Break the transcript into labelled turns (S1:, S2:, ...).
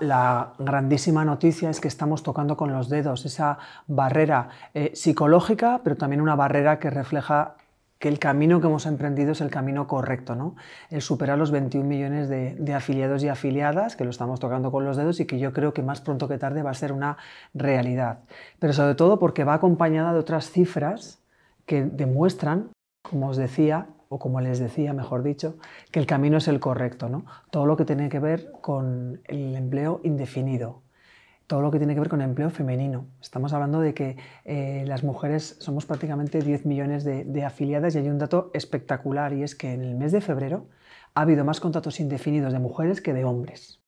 S1: La grandísima noticia es que estamos tocando con los dedos esa barrera eh, psicológica, pero también una barrera que refleja que el camino que hemos emprendido es el camino correcto, ¿no? El superar los 21 millones de, de, afiliados y afiliadas, que lo estamos tocando con los dedos y que yo creo que más pronto que tarde va a ser una realidad. Pero sobre todo porque va acompañada de otras cifras que demuestran, como os decía, o como les decía, mejor dicho, que el camino es el correcto, ¿no? Todo lo que tiene que ver con el empleo indefinido, todo lo que tiene que ver con el empleo femenino. Estamos hablando de que eh, las mujeres somos prácticamente 10 millones de, de, afiliadas y hay un dato espectacular y es que en el mes de febrero ha habido más contratos indefinidos de mujeres que de hombres.